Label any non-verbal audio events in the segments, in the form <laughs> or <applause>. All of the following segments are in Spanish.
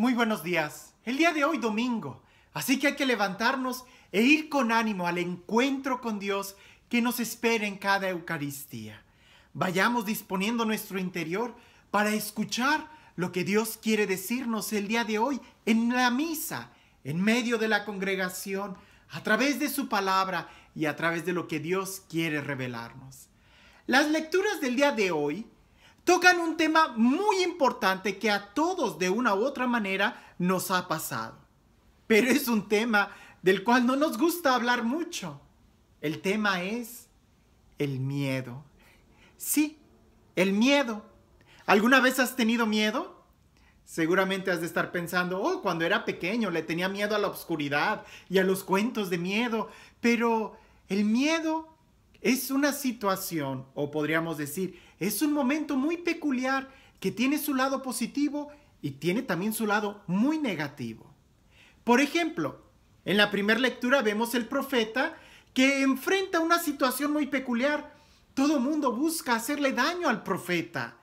Muy buenos días. El día de hoy domingo, así que hay que levantarnos e ir con ánimo al encuentro con Dios que nos espera en cada Eucaristía. Vayamos disponiendo nuestro interior para escuchar lo que Dios quiere decirnos el día de hoy en la misa, en medio de la congregación, a través de su palabra y a través de lo que Dios quiere revelarnos. Las lecturas del día de hoy tocan un tema muy importante que a todos de una u otra manera nos ha pasado. Pero es un tema del cual no nos gusta hablar mucho. El tema es el miedo. Sí, el miedo. ¿Alguna vez has tenido miedo? Seguramente has de estar pensando, oh, cuando era pequeño le tenía miedo a la oscuridad y a los cuentos de miedo, pero el miedo es una situación, o podríamos decir, es un momento muy peculiar que tiene su lado positivo y tiene también su lado muy negativo. Por ejemplo, en la primera lectura vemos el profeta que enfrenta una situación muy peculiar. Todo mundo busca hacerle daño al profeta.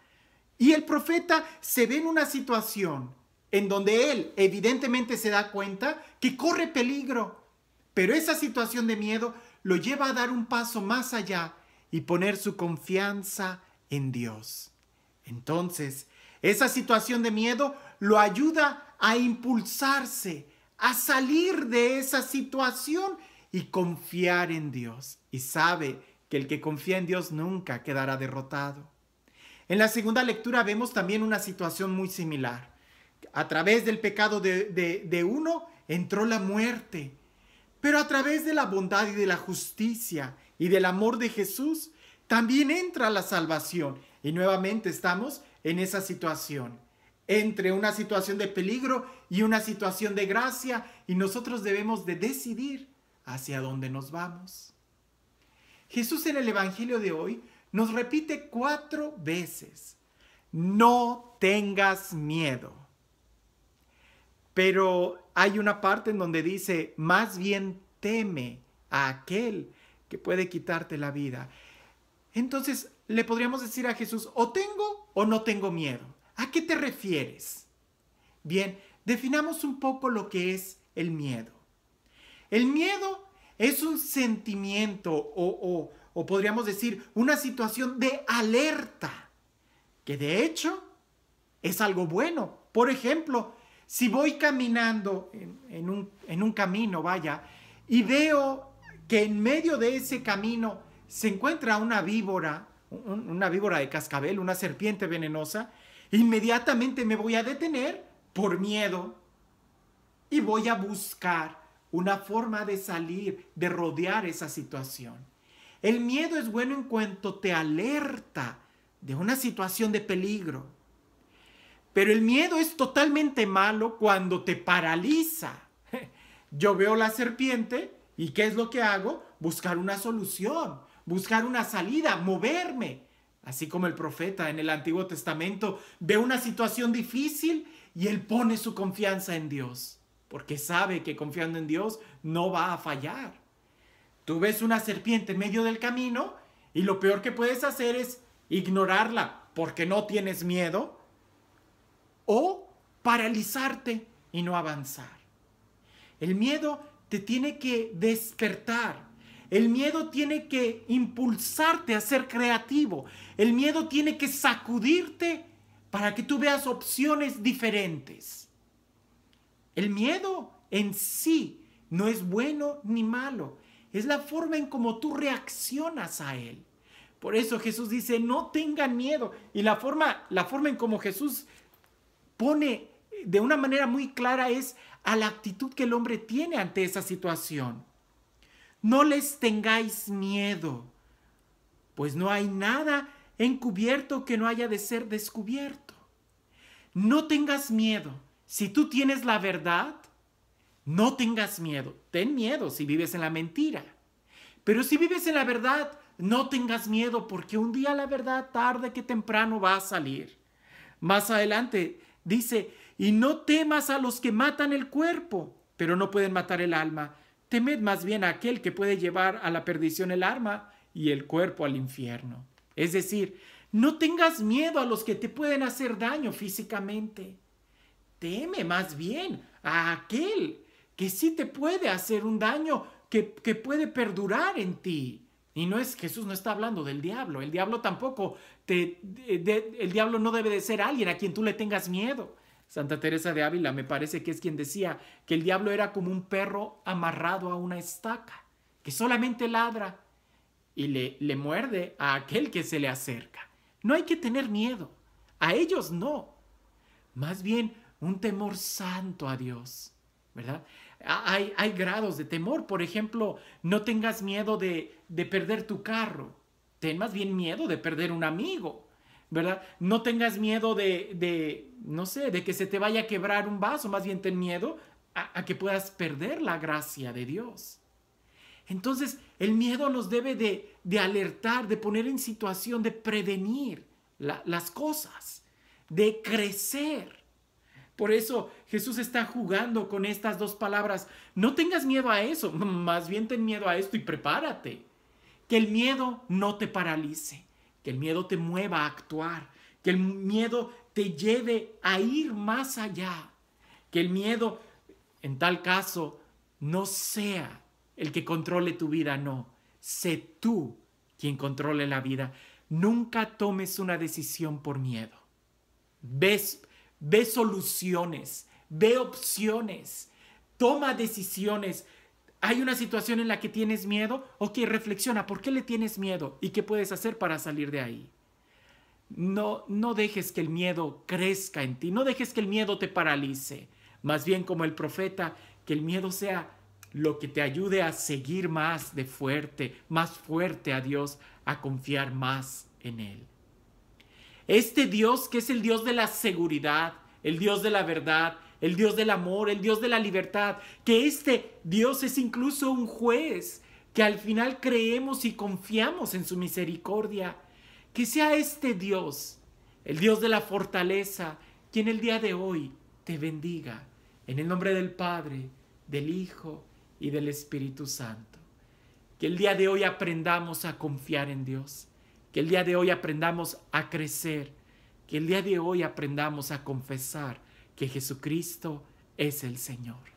Y el profeta se ve en una situación en donde él evidentemente se da cuenta que corre peligro. Pero esa situación de miedo lo lleva a dar un paso más allá y poner su confianza en Dios. Entonces, esa situación de miedo lo ayuda a impulsarse, a salir de esa situación y confiar en Dios. Y sabe que el que confía en Dios nunca quedará derrotado. En la segunda lectura vemos también una situación muy similar. A través del pecado de, de uno entró la muerte, pero a través de la bondad y de la justicia y del amor de Jesús también entra la salvación. Y nuevamente estamos en esa situación, entre una situación de peligro y una situación de gracia, y nosotros debemos de decidir hacia dónde nos vamos. Jesús en el Evangelio de hoy nos repite cuatro veces, no tengas miedo. Pero hay una parte en donde dice, más bien teme a aquel que puede quitarte la vida. Entonces le podríamos decir a Jesús, o tengo o no tengo miedo. ¿A qué te refieres? Bien, definamos un poco lo que es el miedo. El miedo es un sentimiento o, o, podríamos decir una situación de alerta, que de hecho es algo bueno. Por ejemplo, si voy caminando en, en, un, en un camino, vaya, y veo que en medio de ese camino se encuentra una víbora, una víbora de cascabel, una serpiente venenosa, inmediatamente me voy a detener por miedo y voy a buscar una forma de salir, de rodear esa situación. El miedo es bueno en cuanto te alerta de una situación de peligro. Pero el miedo es totalmente malo cuando te paraliza. <laughs> Yo veo la serpiente y ¿qué es lo que hago? Buscar una solución buscar una salida, moverme. Así como el profeta en el Antiguo Testamento ve una situación difícil y él pone su confianza en Dios, porque sabe que confiando en Dios no va a fallar. Tú ves una serpiente en medio del camino y lo peor que puedes hacer es ignorarla porque no tienes miedo o paralizarte y no avanzar. El miedo te tiene que despertar el miedo tiene que impulsarte a ser creativo. El miedo tiene que sacudirte para que tú veas opciones diferentes. El miedo en sí no es bueno ni malo. Es la forma en cómo tú reaccionas a él. Por eso Jesús dice, no tengan miedo. Y la forma, la forma en cómo Jesús pone de una manera muy clara es a la actitud que el hombre tiene ante esa situación no les tengáis miedo, pues no hay nada encubierto que no haya de ser descubierto. No tengas miedo. Si tú tienes la verdad, no tengas miedo. Ten miedo si vives en la mentira. Pero si vives en la verdad, no tengas miedo porque un día la verdad tarde que temprano va a salir. Más adelante dice, y no temas a los que matan el cuerpo, pero no pueden matar el alma Temed más bien a aquel que puede llevar a la perdición el arma y el cuerpo al infierno. Es decir, no tengas miedo a los que te pueden hacer daño físicamente. Teme más bien a aquel que sí te puede hacer un daño que, puede perdurar en ti. Y no es, Jesús no está hablando del diablo. El diablo tampoco, te, el diablo no debe de ser alguien a quien tú le tengas miedo. Santa Teresa de Ávila, me parece que es quien decía que el diablo era como un perro amarrado a una estaca, que solamente ladra y le, le muerde a aquel que se le acerca. No hay que tener miedo, a ellos no. Más bien un temor santo a Dios, ¿verdad? Hay, hay grados de temor, por ejemplo, no tengas miedo de, de perder tu carro, ten más bien miedo de perder un amigo no tengas miedo de, no sé, de que se te vaya a quebrar un vaso, más bien ten miedo a, que puedas perder la gracia de Dios. Entonces, el miedo nos debe de, alertar, de poner en situación, de prevenir las cosas, de crecer. Por eso Jesús está jugando con estas dos palabras. No tengas miedo a eso, <laughs> más bien ten miedo a esto y prepárate. Que el miedo no te paralice que el miedo te mueva a actuar, que el miedo te lleve a ir más allá, que el miedo, en tal caso, no sea el que controle tu vida, no, sé tú quien controle la vida. Nunca tomes una decisión por miedo. Ves, ve soluciones, ve opciones, toma decisiones ¿Hay una situación en la que tienes miedo? Ok, reflexiona, ¿por qué le tienes miedo? ¿Y qué puedes hacer para salir de ahí? No, no dejes que el miedo crezca en ti, no dejes que el miedo te paralice. Más bien como el profeta, que el miedo sea lo que te ayude a seguir más de fuerte, más fuerte a Dios, a confiar más en Él. Este Dios que es el Dios de la seguridad, el Dios de la verdad, el Dios del amor, el Dios de la libertad, que este Dios es incluso un juez, que al final creemos y confiamos en su misericordia. Que sea este Dios, el Dios de la fortaleza, quien el día de hoy te bendiga, en el nombre del Padre, del Hijo y del Espíritu Santo. Que el día de hoy aprendamos a confiar en Dios, que el día de hoy aprendamos a crecer, que el día de hoy aprendamos a confesar que Jesucristo es el Señor.